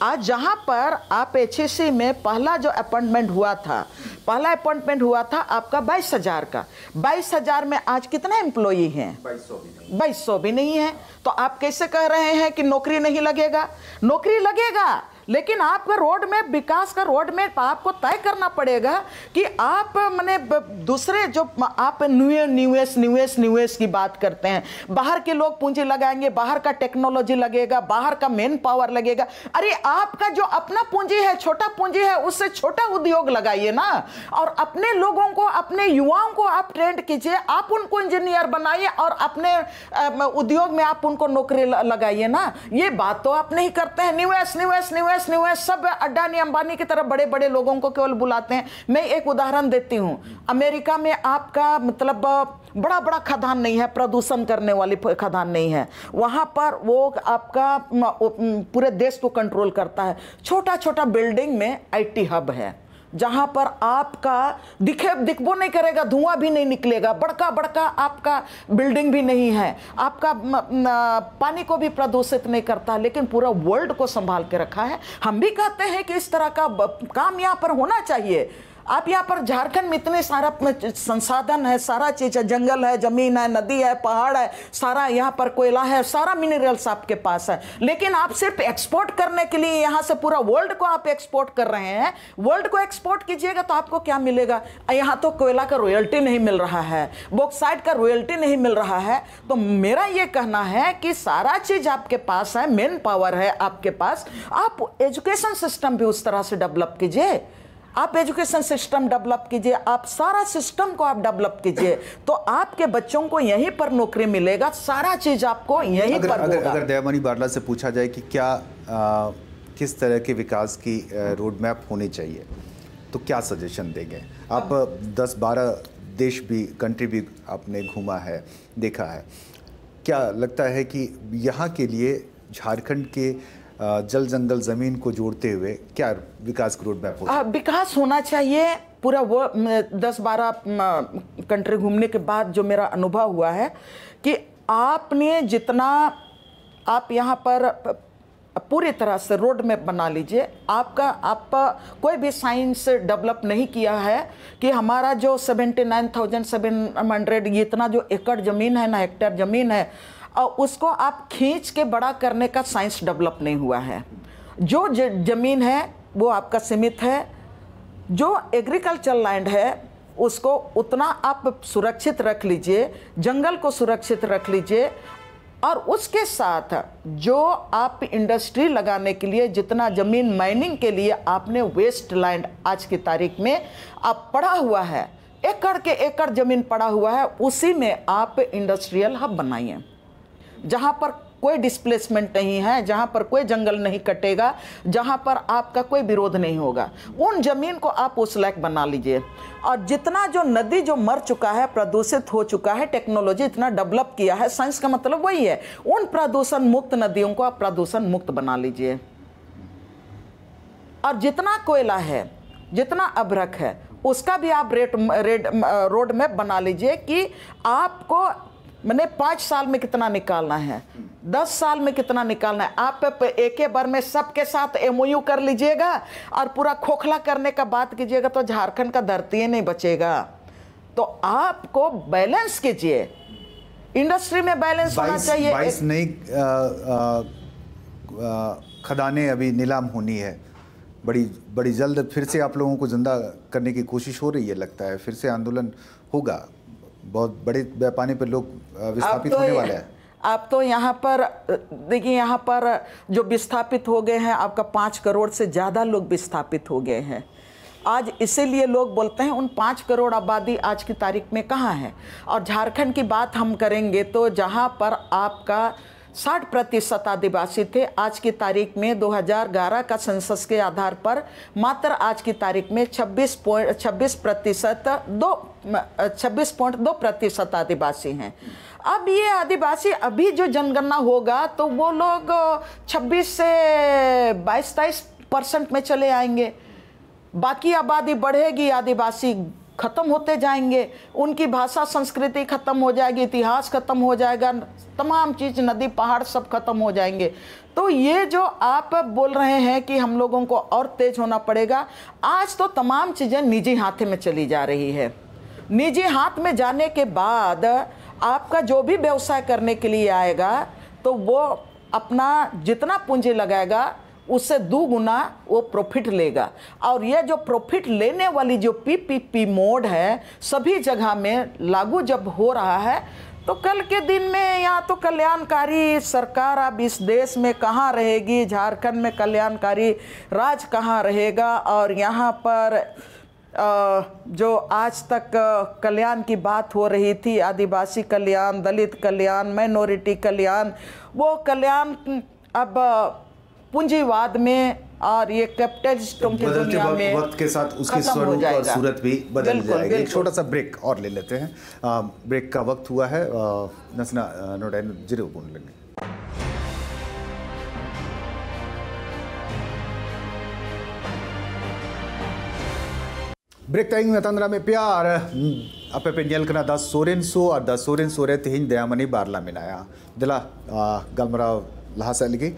आज जहाँ पर आप एच में पहला जो अपॉइंटमेंट हुआ था पहला अपॉइंटमेंट हुआ था आपका बाईस हज़ार का बाईस हज़ार में आज कितने एम्प्लॉई हैं बाईस सौ भी नहीं है तो आप कैसे कह रहे हैं कि नौकरी नहीं लगेगा नौकरी लगेगा लेकिन आपका रोड में विकास का रोड में आपको तय करना पड़ेगा कि आप मैंने दूसरे जो आप न्यू निवेश निवेश निवेश की बात करते हैं बाहर के लोग पूंजी लगाएंगे बाहर का टेक्नोलॉजी लगेगा बाहर का मैन पावर लगेगा अरे आपका जो अपना पूंजी है छोटा पूंजी है उससे छोटा उद्योग लगाइए ना और अपने लोगों को अपने युवाओं को आप ट्रेंड कीजिए आप उनको इंजीनियर बनाइए और अपने उद्योग में आप उनको नौकरी लगाइए ना ये बात तो आप नहीं करते हैं निवेश निवेश निवेश यूएस न्यूएस सब अड्डानी अंबानी की तरफ बड़े बड़े लोगों को केवल बुलाते हैं मैं एक उदाहरण देती हूँ अमेरिका में आपका मतलब बड़ा बड़ा खदान नहीं है प्रदूषण करने वाली खदान नहीं है वहाँ पर वो आपका पूरे देश को कंट्रोल करता है छोटा छोटा बिल्डिंग में आईटी हब है जहां पर आपका दिखे दिखबो नहीं करेगा धुआं भी नहीं निकलेगा बड़का बड़का आपका बिल्डिंग भी नहीं है आपका पानी को भी प्रदूषित नहीं करता लेकिन पूरा वर्ल्ड को संभाल के रखा है हम भी कहते हैं कि इस तरह का काम यहाँ पर होना चाहिए आप यहाँ पर झारखंड में इतने सारा संसाधन है सारा चीज है जंगल है जमीन है नदी है पहाड़ है सारा यहाँ पर कोयला है सारा मिनरल्स आपके पास है लेकिन आप सिर्फ एक्सपोर्ट करने के लिए यहाँ से पूरा वर्ल्ड को आप एक्सपोर्ट कर रहे हैं वर्ल्ड को एक्सपोर्ट कीजिएगा तो आपको क्या मिलेगा यहाँ तो कोयला का रॉयल्टी नहीं मिल रहा है बॉक्साइड का रॉयल्टी नहीं मिल रहा है तो मेरा ये कहना है कि सारा चीज आपके पास है मेन पावर है आपके पास आप एजुकेशन सिस्टम भी उस तरह से डेवलप कीजिए आप एजुकेशन सिस्टम डेवलप कीजिए आप सारा सिस्टम को आप डेवलप कीजिए तो आपके बच्चों को यहीं पर नौकरी मिलेगा सारा चीज आपको यहीं अगर, पर अगर, अगर दयामणि बारला से पूछा जाए कि क्या आ, किस तरह के विकास की रोड मैप होनी चाहिए तो क्या सजेशन देंगे आप दस बारह देश भी कंट्री भी आपने घूमा है देखा है क्या लगता है कि यहाँ के लिए झारखंड के जल जंगल ज़मीन को जोड़ते हुए क्या विकास रोड मैप हो विकास होना चाहिए पूरा वो दस बारह कंट्री घूमने के बाद जो मेरा अनुभव हुआ है कि आपने जितना आप यहाँ पर पूरी तरह से रोड मैप बना लीजिए आपका आप कोई भी साइंस डेवलप नहीं किया है कि हमारा जो seventy nine thousand seven hundred इतना जो एकड़ ज़मीन है ना हेक्टेयर ज़मीन है और उसको आप खींच के बड़ा करने का साइंस डेवलप नहीं हुआ है जो ज़मीन है वो आपका सीमित है जो एग्रीकल्चर लैंड है उसको उतना आप सुरक्षित रख लीजिए जंगल को सुरक्षित रख लीजिए और उसके साथ जो आप इंडस्ट्री लगाने के लिए जितना ज़मीन माइनिंग के लिए आपने वेस्ट लैंड आज की तारीख में आप पड़ा हुआ है एकड़ के एकड़ ज़मीन पड़ा हुआ है उसी में आप इंडस्ट्रियल हब बनाइए जहाँ पर कोई डिस्प्लेसमेंट नहीं है जहाँ पर कोई जंगल नहीं कटेगा जहाँ पर आपका कोई विरोध नहीं होगा उन ज़मीन को आप उस लैक बना लीजिए और जितना जो नदी जो मर चुका है प्रदूषित हो चुका है टेक्नोलॉजी इतना डेवलप किया है साइंस का मतलब वही है उन प्रदूषण मुक्त नदियों को आप प्रदूषण मुक्त बना लीजिए और जितना कोयला है जितना अभ्रक है उसका भी आप रेट रेड रोड मैप बना लीजिए कि आपको मैंने पाँच साल में कितना निकालना है दस साल में कितना निकालना है आप एक बार में सबके साथ एम कर लीजिएगा और पूरा खोखला करने का बात कीजिएगा तो झारखंड का धरती नहीं बचेगा तो आपको बैलेंस कीजिए इंडस्ट्री में बैलेंस होना चाहिए बाईस नई खदानें अभी नीलाम होनी है बड़ी बड़ी जल्द फिर से आप लोगों को जिंदा करने की कोशिश हो रही है लगता है फिर से आंदोलन होगा बहुत बड़े पैमाने पर लोग विस्थापित तो होने वाले हैं आप तो यहाँ पर देखिए यहाँ पर जो विस्थापित हो गए हैं आपका पाँच करोड़ से ज़्यादा लोग विस्थापित हो गए हैं आज इसीलिए लोग बोलते हैं उन पाँच करोड़ आबादी आज की तारीख में कहाँ है और झारखंड की बात हम करेंगे तो जहाँ पर आपका साठ प्रतिशत आदिवासी थे आज की तारीख में 2011 का सेंसस के आधार पर मात्र आज की तारीख में 26 पॉइंट छब्बीस प्रतिशत दो छब्बीस पॉइंट दो प्रतिशत आदिवासी हैं अब ये आदिवासी अभी जो जनगणना होगा तो वो लोग 26 से 22 तेईस परसेंट में चले आएंगे बाकी आबादी बढ़ेगी आदिवासी ख़त्म होते जाएंगे उनकी भाषा संस्कृति ख़त्म हो जाएगी इतिहास ख़त्म हो जाएगा तमाम चीज़ नदी पहाड़ सब ख़त्म हो जाएंगे तो ये जो आप बोल रहे हैं कि हम लोगों को और तेज होना पड़ेगा आज तो तमाम चीज़ें निजी हाथ में चली जा रही है निजी हाथ में जाने के बाद आपका जो भी व्यवसाय करने के लिए आएगा तो वो अपना जितना पूंजी लगाएगा उससे दो गुना वो प्रॉफिट लेगा और ये जो प्रॉफिट लेने वाली जो पीपीपी मोड है सभी जगह में लागू जब हो रहा है तो कल के दिन में या तो कल्याणकारी सरकार अब इस देश में कहाँ रहेगी झारखंड में कल्याणकारी राज कहाँ रहेगा और यहाँ पर जो आज तक कल्याण की बात हो रही थी आदिवासी कल्याण दलित कल्याण माइनॉरिटी कल्याण वो कल्याण अब पूंजीवाद में और ये कैपिटलिस्टों की दुनिया में वक्त के साथ उसकी स्वरूप और सूरत भी बदल जाएगी एक छोटा सा ब्रेक और ले लेते हैं आ, ब्रेक का वक्त हुआ है नसना नोडैन जीरो बोलने लेंगे ब्रेक टाइम में तंद्रा में प्यार हम्म। अपे पे नियल करना दस सोरेन सो और दस सोरेन सोरे අද සෝරෙන් बारला තිහින් දෙයාමනි බාර්ලමිනයා දෙලා ගල්මරාව लगी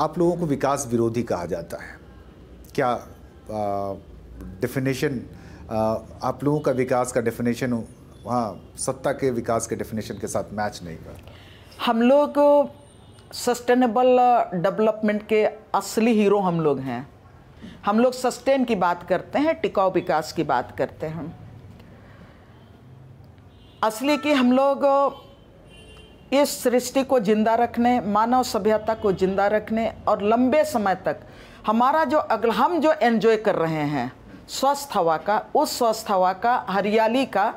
आप लोगों को विकास विरोधी कहा जाता है क्या डेफिनेशन आप लोगों का विकास का डेफिनेशन वहाँ सत्ता के विकास के डेफिनेशन के साथ मैच नहीं कर हम लोग सस्टेनेबल डेवलपमेंट के असली हीरो हम लोग हैं हम लोग सस्टेन की बात करते हैं टिकाऊ विकास की बात करते हैं असली कि हम लोग इस सृष्टि को जिंदा रखने मानव सभ्यता को जिंदा रखने और लंबे समय तक हमारा जो अगल हम जो एन्जॉय कर रहे हैं स्वस्थ हवा का उस स्वस्थ हवा का हरियाली का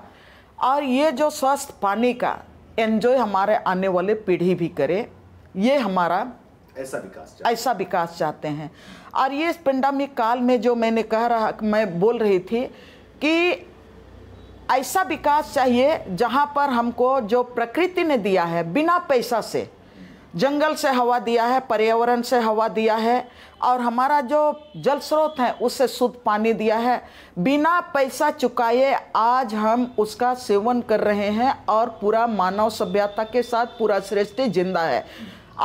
और ये जो स्वस्थ पानी का एन्जॉय हमारे आने वाले पीढ़ी भी करे ये हमारा ऐसा विकास ऐसा विकास चाहते हैं और ये इस पेंडामिक काल में जो मैंने कह रहा मैं बोल रही थी कि ऐसा विकास चाहिए जहाँ पर हमको जो प्रकृति ने दिया है बिना पैसा से जंगल से हवा दिया है पर्यावरण से हवा दिया है और हमारा जो जल स्रोत है उससे शुद्ध पानी दिया है बिना पैसा चुकाए आज हम उसका सेवन कर रहे हैं और पूरा मानव सभ्यता के साथ पूरा सृष्टि जिंदा है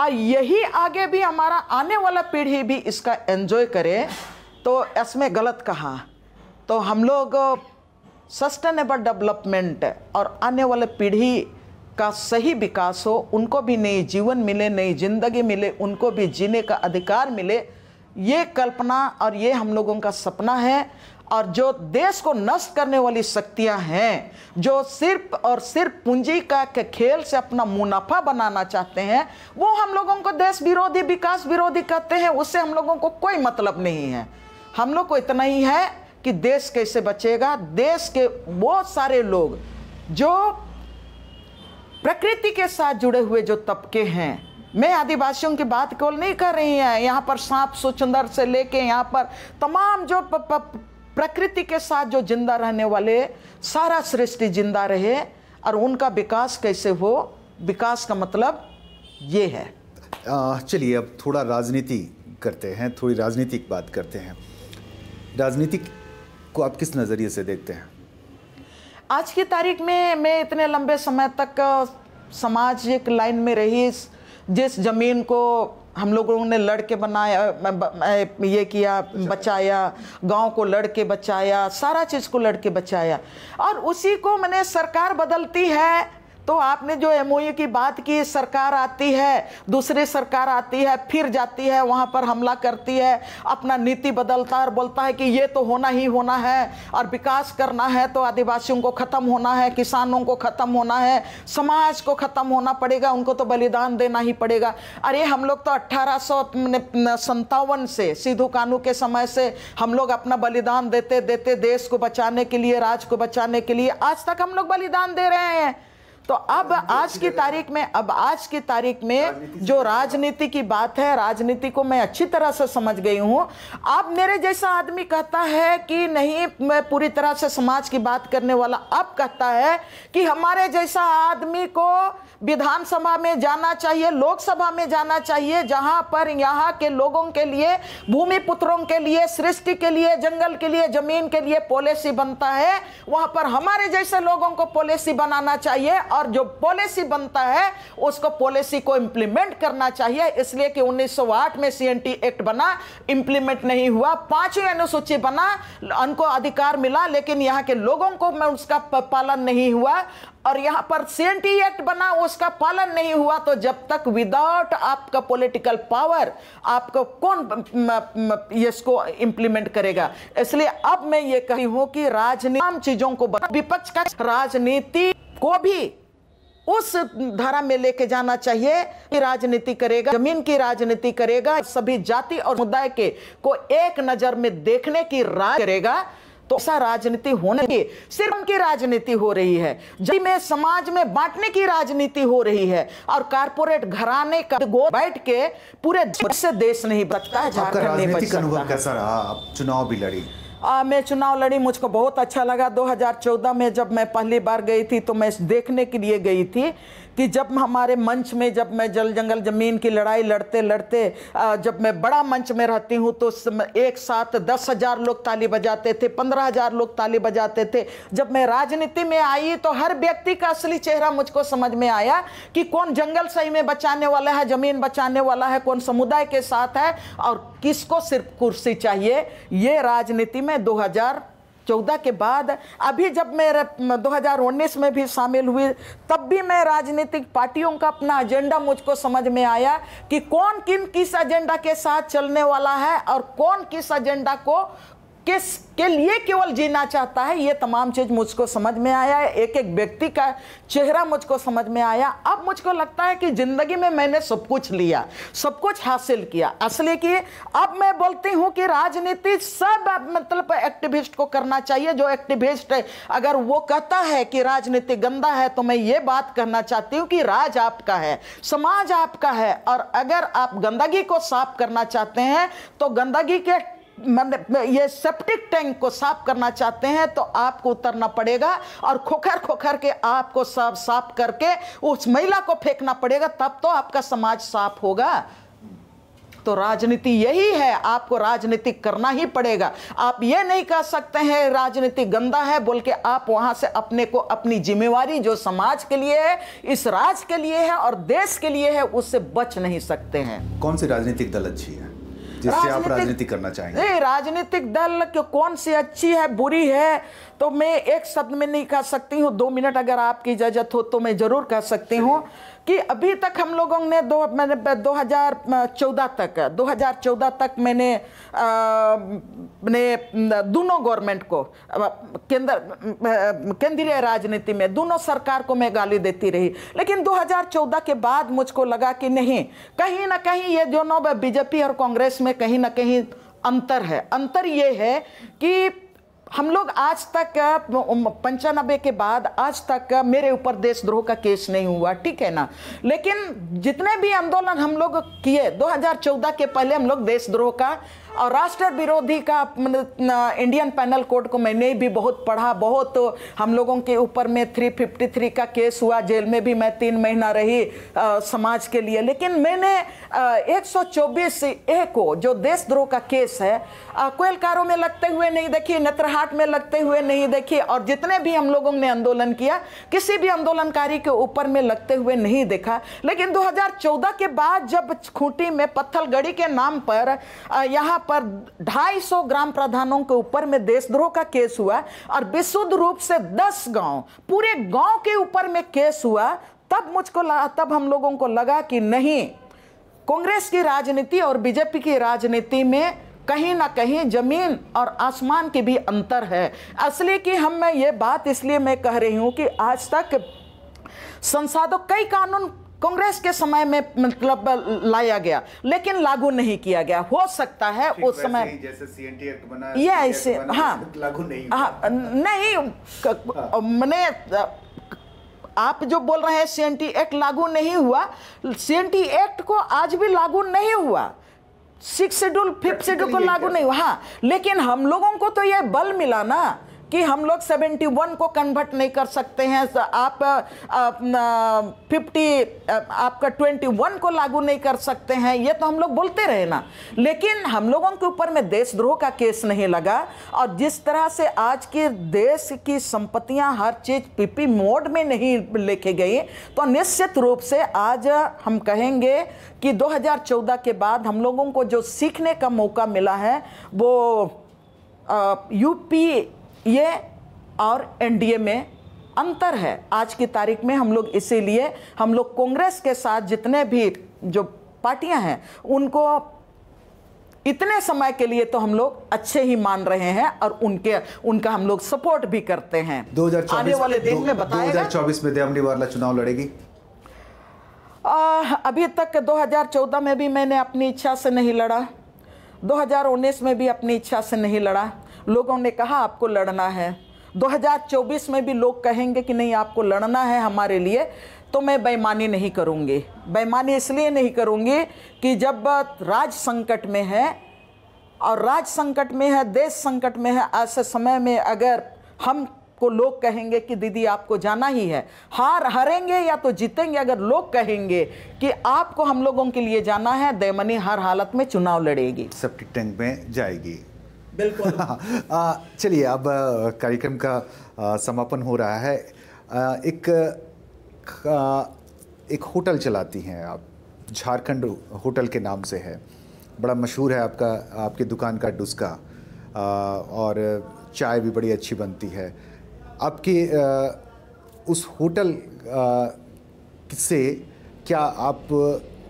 और यही आगे भी हमारा आने वाला पीढ़ी भी इसका एंजॉय करे तो इसमें गलत कहा तो हम लोग सस्टेनेबल डेवलपमेंट और आने वाले पीढ़ी का सही विकास हो उनको भी नई जीवन मिले नई जिंदगी मिले उनको भी जीने का अधिकार मिले ये कल्पना और ये हम लोगों का सपना है और जो देश को नष्ट करने वाली शक्तियां हैं जो सिर्फ और सिर्फ पूंजी का के खेल से अपना मुनाफा बनाना चाहते हैं वो हम लोगों को देश विरोधी विकास विरोधी कहते हैं उससे हम लोगों को कोई मतलब नहीं है हम लोग को इतना ही है कि देश कैसे बचेगा देश के बहुत सारे लोग जो प्रकृति के साथ जुड़े हुए जो तबके हैं मैं आदिवासियों की बात केवल नहीं कर रही है यहाँ पर सांप सुचंदर से लेके यहाँ पर तमाम जो प, प, प्रकृति के साथ जो जिंदा रहने वाले सारा सृष्टि जिंदा रहे और उनका विकास कैसे हो विकास का मतलब ये है चलिए अब थोड़ा राजनीति करते हैं थोड़ी राजनीतिक बात करते हैं राजनीतिक को आप किस नज़रिए से देखते हैं आज की तारीख में मैं इतने लंबे समय तक समाज एक लाइन में रही जिस ज़मीन को हम लोगों ने लड़के बनाया ये किया अच्छा। बचाया गांव को लड़के बचाया सारा चीज़ को लड़के बचाया और उसी को मैंने सरकार बदलती है तो आपने जो एम e की बात की सरकार आती है दूसरी सरकार आती है फिर जाती है वहाँ पर हमला करती है अपना नीति बदलता है और बोलता है कि ये तो होना ही होना है और विकास करना है तो आदिवासियों को ख़त्म होना है किसानों को ख़त्म होना है समाज को ख़त्म होना पड़ेगा उनको तो बलिदान देना ही पड़ेगा अरे हम लोग तो अट्ठारह सौ से सिद्धू कानू के समय से हम लोग अपना बलिदान देते देते देश को बचाने के लिए राज को बचाने के लिए आज तक हम लोग बलिदान दे रहे हैं तो अब आज की तारीख में अब आज की तारीख में जो राजनीति की बात है राजनीति को मैं अच्छी तरह से समझ गई हूँ अब मेरे जैसा आदमी कहता है कि नहीं मैं पूरी तरह से समाज की बात करने वाला अब कहता है कि हमारे जैसा आदमी को विधानसभा में जाना चाहिए लोकसभा में जाना चाहिए जहां पर यहाँ के लोगों के लिए भूमि पुत्रों के लिए सृष्टि के लिए जंगल के लिए जमीन के लिए पॉलिसी बनता है वहां पर हमारे जैसे लोगों को पॉलिसी बनाना चाहिए और जो पॉलिसी बनता है उसको पॉलिसी को इंप्लीमेंट करना चाहिए इसलिए कि 1908 में सीएनटी एक्ट बना इंप्लीमेंट नहीं हुआ पांचवी अनुसूची बना उनको अधिकार मिला लेकिन यहाँ के लोगों को उसका पालन नहीं हुआ और यहां पर सेंटी एक्ट बना उसका पालन नहीं हुआ तो जब तक विदाउट आपका पॉलिटिकल पावर आपको कौन इसको इंप्लीमेंट करेगा इसलिए अब मैं ये कही हूं कि राजनीति चीजों को विपक्ष का राजनीति को भी उस धारा में लेके जाना चाहिए कि राजनीति करेगा जमीन की राजनीति करेगा सभी जाति और समुदाय के को एक नजर में देखने की राय करेगा तो ऐसा राजनीति होने की सिर्फ उनकी राजनीति हो रही है जब में समाज में बांटने की राजनीति हो रही है और कारपोरेट घराने का बैठ के पूरे से देश नहीं बचता है झारखंड नहीं बचता कैसा रहा आप चुनाव भी लड़ी आ, मैं चुनाव लड़ी मुझको बहुत अच्छा लगा 2014 में जब मैं पहली बार गई थी तो मैं देखने के लिए गई थी कि जब हमारे मंच में जब मैं जल जंगल जमीन की लड़ाई लड़ते लड़ते जब मैं बड़ा मंच में रहती हूँ तो एक साथ दस हज़ार लोग ताली बजाते थे पंद्रह हज़ार लोग ताली बजाते थे जब मैं राजनीति में आई तो हर व्यक्ति का असली चेहरा मुझको समझ में आया कि कौन जंगल सही में बचाने वाला है ज़मीन बचाने वाला है कौन समुदाय के साथ है और किसको सिर्फ कुर्सी चाहिए ये राजनीति में दो चौदह के बाद अभी जब मैं 2019 में भी शामिल हुई तब भी मैं राजनीतिक पार्टियों का अपना एजेंडा मुझको समझ में आया कि कौन किन किस एजेंडा के साथ चलने वाला है और कौन किस एजेंडा को किस के लिए केवल जीना चाहता है ये तमाम चीज़ मुझको समझ में आया है एक एक व्यक्ति का चेहरा मुझको समझ में आया अब मुझको लगता है कि ज़िंदगी में मैंने सब कुछ लिया सब कुछ हासिल किया असली कि अब मैं बोलती हूँ कि राजनीति सब मतलब एक्टिविस्ट को करना चाहिए जो एक्टिविस्ट है अगर वो कहता है कि राजनीति गंदा है तो मैं ये बात कहना चाहती हूँ कि राज आपका है समाज आपका है और अगर आप गंदगी को साफ करना चाहते हैं तो गंदगी के ये सेप्टिक टैंक को साफ करना चाहते हैं तो आपको उतरना पड़ेगा और खोखर खोखर के आपको सब साफ करके उस महिला को फेंकना पड़ेगा तब तो आपका समाज साफ होगा तो राजनीति यही है आपको राजनीति करना ही पड़ेगा आप ये नहीं कह सकते हैं राजनीति गंदा है बोल के आप वहां से अपने को अपनी जिम्मेवारी जो समाज के लिए है इस राज के लिए है और देश के लिए है उससे बच नहीं सकते हैं कौन सी राजनीतिक दल अच्छी है जिससे आप राजनीति करना चाहेंगे राजनीतिक दल कौन सी अच्छी है बुरी है तो मैं एक शब्द में नहीं कह सकती हूँ दो मिनट अगर आपकी इजाज़त हो तो मैं ज़रूर कह सकती हूँ कि अभी तक हम लोगों ने दो मैंने 2014 तक 2014 तक मैंने ने दोनों गवर्नमेंट को केंद्र केंद्रीय राजनीति में दोनों सरकार को मैं गाली देती रही लेकिन 2014 के बाद मुझको लगा कि नहीं कहीं ना कहीं ये दोनों बीजेपी और कांग्रेस में कहीं ना कहीं अंतर है अंतर ये है कि हम लोग आज तक पंचानबे के बाद आज तक मेरे ऊपर देशद्रोह का केस नहीं हुआ ठीक है ना लेकिन जितने भी आंदोलन हम लोग किए 2014 के पहले हम लोग देशद्रोह का और राष्ट्र विरोधी का इंडियन पैनल कोड को मैंने भी बहुत पढ़ा बहुत तो हम लोगों के ऊपर में 353 का केस हुआ जेल में भी मैं तीन महीना रही आ, समाज के लिए लेकिन मैंने एक ए को जो देशद्रोह का केस है कोयलकारों में लगते हुए नहीं देखी नेत्रहाट में लगते हुए नहीं देखी और जितने भी हम लोगों ने आंदोलन किया किसी भी आंदोलनकारी के ऊपर में लगते हुए नहीं देखा लेकिन दो के बाद जब खूंटी में पत्थलगढ़ी के नाम पर यहाँ पर 250 ग्राम प्रधानों के ऊपर में देशद्रोह का केस हुआ और विशुद्ध रूप से 10 गांव पूरे गांव के ऊपर में केस हुआ तब मुझको तब हम लोगों को लगा कि नहीं कांग्रेस की राजनीति और बीजेपी की राजनीति में कहीं ना कहीं जमीन और आसमान के भी अंतर है असली कि हम मैं ये बात इसलिए मैं कह रही हूँ कि आज तक संसदों कई कानून कांग्रेस के समय में मतलब लाया गया लेकिन लागू नहीं किया गया हो सकता है उस समय ये ऐसे हाँ लागू नहीं हाँ नहीं हाँ। मैंने आप जो बोल रहे हैं सी एन टी एक्ट लागू नहीं हुआ सी एन टी एक्ट को आज भी लागू नहीं हुआ सिक्स शेड्यूल फिफ्थ शेड्यूल को लागू नहीं हुआ हाँ लेकिन हम लोगों को तो यह बल मिला ना कि हम लोग 71 को कन्वर्ट नहीं कर सकते हैं तो आप फिफ्टी आपका 21 को लागू नहीं कर सकते हैं ये तो हम लोग बोलते रहे ना लेकिन हम लोगों के ऊपर में देशद्रोह का केस नहीं लगा और जिस तरह से आज के देश की संपत्तियां हर चीज़ पीपी मोड में नहीं लेके गई तो निश्चित रूप से आज हम कहेंगे कि 2014 के बाद हम लोगों को जो सीखने का मौका मिला है वो यूपी ये और एनडीए में अंतर है आज की तारीख में हम लोग इसीलिए हम लोग कांग्रेस के साथ जितने भी जो पार्टियां हैं उनको इतने समय के लिए तो हम लोग अच्छे ही मान रहे हैं और उनके उनका हम लोग सपोर्ट भी करते हैं 2024 आने वाले दिन में बताएगा 2024 में देवमनी वाला चुनाव लड़ेगी आ, अभी तक 2014 में भी मैंने अपनी इच्छा से नहीं लड़ा 2019 में भी अपनी इच्छा से नहीं लड़ा लोगों ने कहा आपको लड़ना है 2024 में भी लोग कहेंगे कि नहीं आपको लड़ना है हमारे लिए तो मैं बेईमानी नहीं करूँगी बेईमानी इसलिए नहीं करूँगी कि जब राज संकट में है और राज संकट में है देश संकट में है ऐसे समय में अगर हम को लोग कहेंगे कि दीदी आपको जाना ही है हार हारेंगे या तो जीतेंगे अगर लोग कहेंगे कि आपको हम लोगों के लिए जाना है दयमनी हर हालत में चुनाव लड़ेगी सेप्टिक टैंक में जाएगी बिल्कुल चलिए अब कार्यक्रम का समापन हो रहा है एक एक होटल चलाती हैं आप झारखंड होटल के नाम से है बड़ा मशहूर है आपका आपकी दुकान का डुस्का और चाय भी बड़ी अच्छी बनती है आपके उस होटल से क्या आप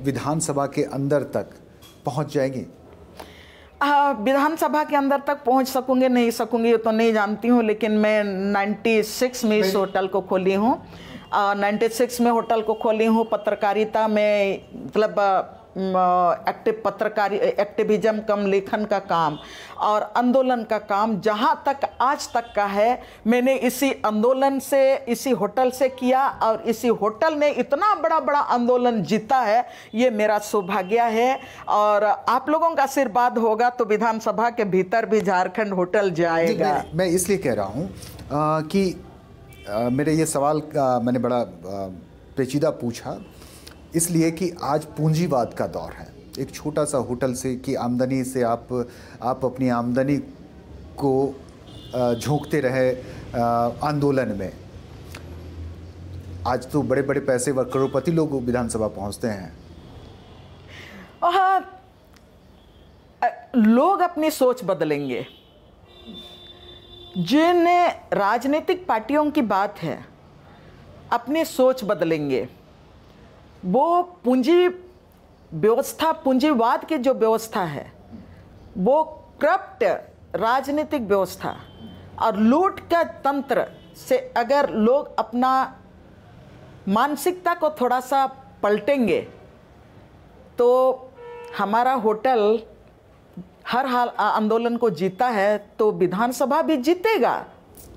विधानसभा के अंदर तक पहुंच जाएंगी हाँ, विधानसभा के अंदर तक पहुंच सकूंगे नहीं सकूंगी ये तो नहीं जानती हूँ लेकिन मैं 96 में इस होटल को खोली हूँ 96 में होटल को खोली हूँ पत्रकारिता में मतलब एक्टिव पत्रकारी एक्टिविज्म कम लेखन का काम और आंदोलन का काम जहाँ तक आज तक का है मैंने इसी आंदोलन से इसी होटल से किया और इसी होटल ने इतना बड़ा बड़ा आंदोलन जीता है ये मेरा सौभाग्य है और आप लोगों का आशीर्वाद होगा तो विधानसभा के भीतर भी झारखंड होटल जाएगा मैं इसलिए कह रहा हूँ कि आ, मेरे ये सवाल का मैंने बड़ा आ, पेचीदा पूछा इसलिए कि आज पूंजीवाद का दौर है एक छोटा सा होटल से की आमदनी से आप आप अपनी आमदनी को झोंकते रहे आंदोलन में आज तो बड़े बड़े पैसे व करोड़पति लोग विधानसभा पहुंचते हैं हाँ लोग अपनी सोच बदलेंगे जिन राजनीतिक पार्टियों की बात है अपनी सोच बदलेंगे वो पूंजी व्यवस्था पूंजीवाद की जो व्यवस्था है वो करप्ट राजनीतिक व्यवस्था और लूट का तंत्र से अगर लोग अपना मानसिकता को थोड़ा सा पलटेंगे तो हमारा होटल हर हाल आंदोलन को जीता है तो विधानसभा भी जीतेगा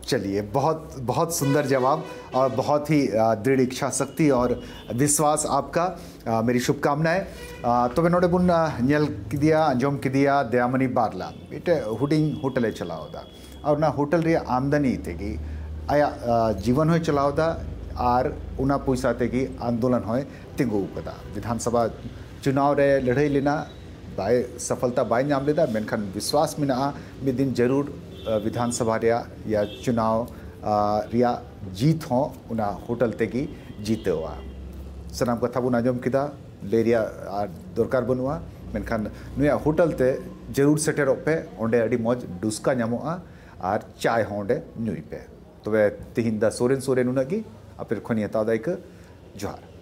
चलिए बहुत बहुत सुंदर जवाब और बहुत ही दृढ़ इच्छा शक्ति और विश्वास आपका मेरी शुभकामनाएं तो मैं नोटे बुन नल की दिया अंजोम की दिया दयामनी बारला इट हुडिंग होटले चलाओ दा और ना होटल रे आमदनी थे कि आया जीवन हो चलाओ दा आर उना पूछा थे कि आंदोलन होए तिंगो उपदा विधानसभा चुनाव रे लड़ाई लेना बाय सफलता बाय नाम लेता मेनखान विश्वास मिना मे दिन जरूर विधानसभा रिया या चुनाव रिया जीत हो उना होटल तेगी जीते हुआ सनाम कथा बन आजम किदा ले रिया दरकार बनुआ मेनखान नुया होटल ते जरूर सेटेरों पे ओंडे अड़ी मौज डुस्का नामोआ और चाय होंडे नुई पे तबे तो वे तिहिंदा सोरेन सोरेन उनकी आप फिर खनिया तादाई जोहार